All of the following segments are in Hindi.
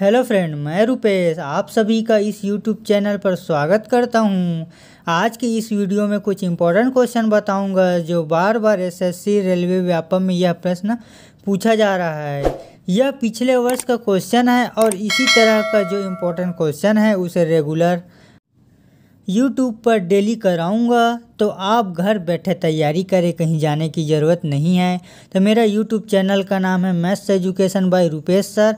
हेलो फ्रेंड मैं रुपेश आप सभी का इस यूट्यूब चैनल पर स्वागत करता हूं। आज की इस वीडियो में कुछ इम्पोर्टेंट क्वेश्चन बताऊंगा जो बार बार एसएससी रेलवे व्यापम में यह प्रश्न पूछा जा रहा है यह पिछले वर्ष का क्वेश्चन है और इसी तरह का जो इम्पोर्टेंट क्वेश्चन है उसे रेगुलर यूट्यूब पर डेली कराऊंगा तो आप घर बैठे तैयारी करें कहीं जाने की ज़रूरत नहीं है तो मेरा यूट्यूब चैनल का नाम है maths education by Rupesh sir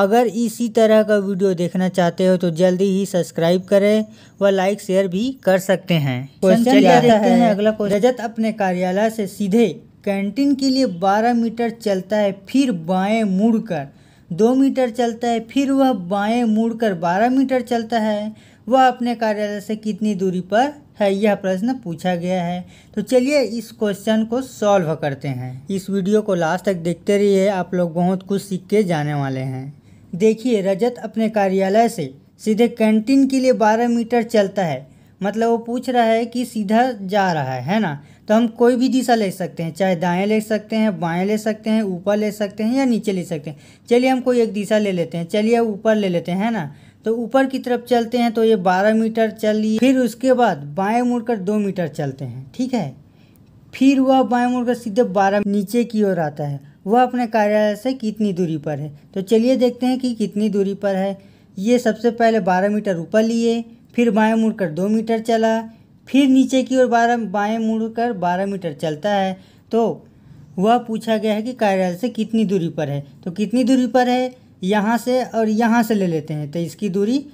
अगर इसी तरह का वीडियो देखना चाहते हो तो जल्दी ही सब्सक्राइब करें व लाइक शेयर भी कर सकते हैं क्वेश्चन देखते हैं अगला क्वेश्चन रजत अपने कार्यालय से सीधे कैंटीन के लिए 12 मीटर चलता है फिर बाएं मुड़कर दो मीटर चलता है फिर वह बाएं मुड़कर 12 मीटर चलता है वह अपने कार्यालय से कितनी दूरी पर है यह प्रश्न पूछा गया है तो चलिए इस क्वेश्चन को सॉल्व करते हैं इस वीडियो को लास्ट तक देखते रहिए आप लोग बहुत कुछ सीख के जाने वाले हैं देखिए रजत अपने कार्यालय से सीधे कैंटीन के लिए बारह मीटर चलता है मतलब वो पूछ रहा है कि सीधा जा रहा है है ना तो हम कोई भी दिशा ले सकते हैं चाहे दाएं ले सकते हैं बाएं ले सकते हैं ऊपर ले सकते हैं या नीचे ले सकते हैं चलिए हम कोई एक दिशा ले लेते हैं चलिए ऊपर ले लेते हैं है ना तो ऊपर की तरफ चलते हैं तो ये बारह मीटर चल लिए फिर उसके बाद बाएँ मुड़कर दो मीटर चलते हैं ठीक है फिर वह बाएँ मुड़कर सीधे बारह नीचे की ओर आता है वह अपने कार्यालय से कितनी दूरी पर है तो चलिए देखते हैं कि कितनी दूरी पर है ये सबसे पहले बारह मीटर ऊपर लिए फिर बाएं मुड़कर दो मीटर चला फिर नीचे की ओर बारह बाएं मुड़कर बारह मीटर चलता है तो वह पूछा गया है कि कार्यालय से कितनी दूरी पर है तो कितनी दूरी पर है यहाँ से और यहाँ से ले लेते हैं तो इसकी दूरी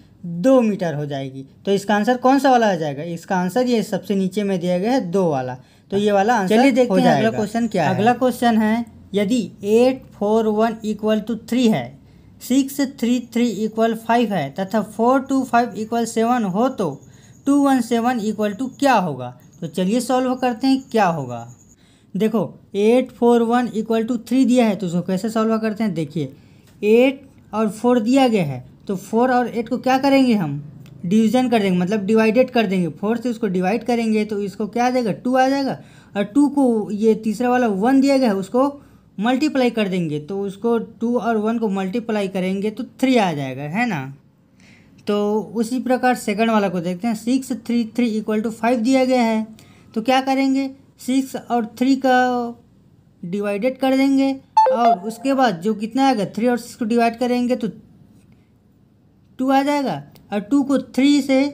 दो मीटर हो जाएगी तो इसका आंसर कौन सा वाला आ जाएगा इसका आंसर ये सबसे नीचे में दिया गया है दो वाला तो ये वाला आंसर चलिए देखते हैं अगला क्वेश्चन क्या है अगला क्वेश्चन है यदि eight four one equal to three है six three three equal five है तथा four two five equal seven हो तो two one seven equal to क्या होगा तो चलिए सॉल्व करते हैं क्या होगा देखो eight four one equal to three दिया है तो उसको कैसे सॉल्व करते हैं देखिए एट और फोर दिया गया है तो फोर और एट को क्या करेंगे हम डिवीजन कर देंगे मतलब डिवाइडेड कर देंगे फोर से उसको डिवाइड करेंगे तो इसको क्या आ जाएगा टू आ जाएगा और टू को ये तीसरा वाला वन दिया गया है उसको मल्टीप्लाई कर देंगे तो उसको टू और वन को मल्टीप्लाई करेंगे तो थ्री आ जाएगा है ना तो उसी प्रकार सेकंड वाला को देखते हैं six three three equal to five दिया गया है तो क्या करेंगे सिक्स और थ्री का डिवाइडेड कर देंगे और उसके बाद जो कितना आएगा थ्री और सिक्स को डिवाइड करेंगे तो टू आ जाएगा और टू को थ्री से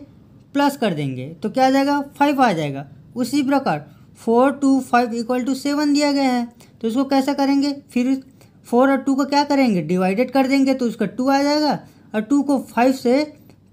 प्लस कर देंगे तो क्या आ जाएगा फाइव आ जाएगा उसी प्रकार four two five equal to seven दिया गया है तो इसको कैसे करेंगे फिर फोर और टू को क्या करेंगे डिवाइडेड कर देंगे तो उसका टू आ जाएगा और टू को फाइव से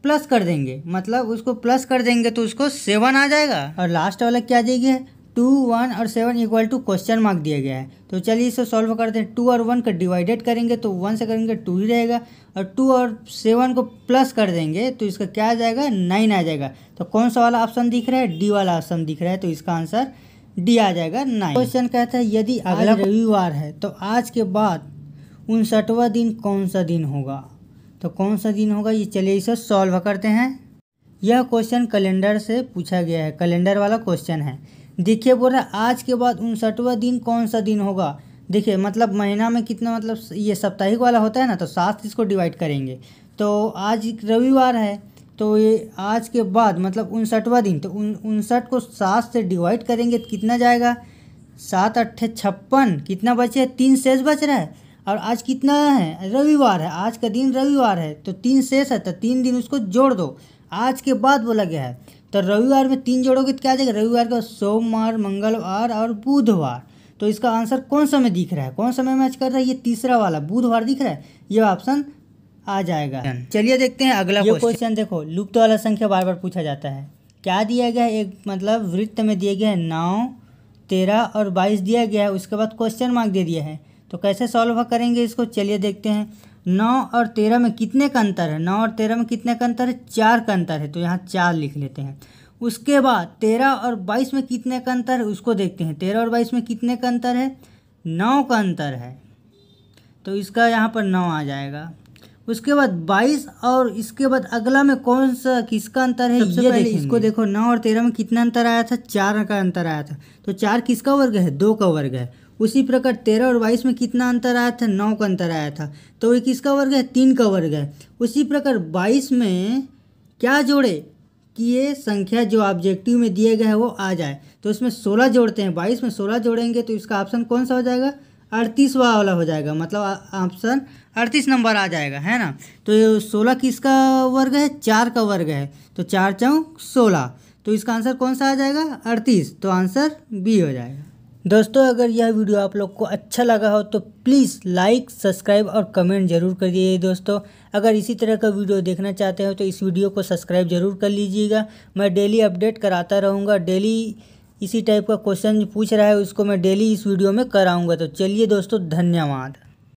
प्लस कर देंगे मतलब उसको प्लस कर देंगे तो उसको सेवन आ जाएगा और लास्ट वाला क्या जाएगी टू वन और seven equal to question mark दिया गया है तो चलिए इसे सॉल्व करते हैं टू और वन का डिवाइडेड करेंगे तो वन से करेंगे टू ही रहेगा और टू और सेवन को प्लस कर देंगे तो इसका क्या आ जाएगा नाइन आ जाएगा तो कौन सा वाला ऑप्शन दिख रहा है डी वाला ऑप्शन दिख रहा है तो इसका आंसर डी आ जाएगा नाइन क्वेश्चन कहता है यदि अगला रविवार है तो आज के बाद उनसठवा दिन कौन सा दिन होगा तो कौन सा दिन होगा ये चलिए इसे सॉल्व करते हैं यह क्वेश्चन कैलेंडर से पूछा गया है कैलेंडर वाला क्वेश्चन है देखिए बोल रहा है आज के बाद उनसठवा दिन कौन सा दिन होगा देखिए मतलब महीना में कितना मतलब ये साप्ताहिक वाला होता है ना तो सात इसको डिवाइड करेंगे तो आज रविवार है तो ये आज के बाद मतलब उनसठवा दिन तो उन उनसठ को सात से डिवाइड करेंगे तो कितना जाएगा सात अट्ठे छप्पन कितना बचे तीन शेष बच रहा है और आज कितना है रविवार है आज का दिन रविवार है तो तीन शेष है तो तीन दिन उसको जोड़ दो आज के बाद बोला गया है तो रविवार में तीन जोड़ोगे तो क्या आ जाएगा रविवार के बाद सोमवार मंगलवार और बुधवार तो इसका आंसर कौन समय दिख रहा है कौन समय मैच कर रहा है ये तीसरा वाला बुधवार दिख रहा है ये ऑप्शन आ जाएगा चलिए देखते हैं अगला क्वेश्चन देखो लुप्त वाला संख्या बार बार पूछा जाता है क्या दिया गया है एक मतलब वृत्त में दिया गया है नौ तेरह और बाईस दिया गया है उसके बाद क्वेश्चन मार्क दे दिया है तो कैसे सॉल्व करेंगे इसको चलिए देखते हैं नौ और तेरह में कितने का अंतर है नौ और तेरह में कितने का अंतर है चार का अंतर है तो यहाँ चार लिख लेते हैं उसके बाद तेरह और बाईस में कितने का अंतर है उसको देखते हैं तेरह और बाईस में कितने का अंतर है नौ का अंतर है तो इसका यहाँ पर नौ आ जाएगा उसके बाद बाईस और इसके बाद अगला में कौन सा किसका अंतर है सबसे पहले इसको देखो नौ और तेरह में कितना अंतर आया था चार का अंतर आया था तो चार किसका वर्ग है दो का वर्ग है उसी प्रकार तेरह और बाईस में कितना अंतर आया था नौ का अंतर आया था तो ये किसका वर्ग है तीन का वर्ग है उसी प्रकार बाईस में क्या जोड़े कि ये संख्या जो ऑब्जेक्टिव में दिए गए है वो आ जाए तो इसमें सोलह जोड़ते हैं बाईस में सोलह जोड़ेंगे तो इसका ऑप्शन कौन सा हो जाएगा अड़तीसवा वाला हो जाएगा मतलब ऑप्शन अड़तीस नंबर आ जाएगा है ना तो सोलह किसका वर्ग है चार का वर्ग है तो चार चौंक सोलह तो इसका आंसर कौन सा आ जाएगा अड़तीस तो आंसर बी हो जाएगा दोस्तों अगर यह वीडियो आप लोग को अच्छा लगा हो तो प्लीज़ लाइक सब्सक्राइब और कमेंट जरूर कर दीजिए दोस्तों अगर इसी तरह का वीडियो देखना चाहते हो तो इस वीडियो को सब्सक्राइब जरूर कर लीजिएगा मैं डेली अपडेट कराता रहूँगा डेली इसी टाइप का क्वेश्चन पूछ रहा है उसको मैं डेली इस वीडियो में कराऊंगा तो चलिए दोस्तों धन्यवाद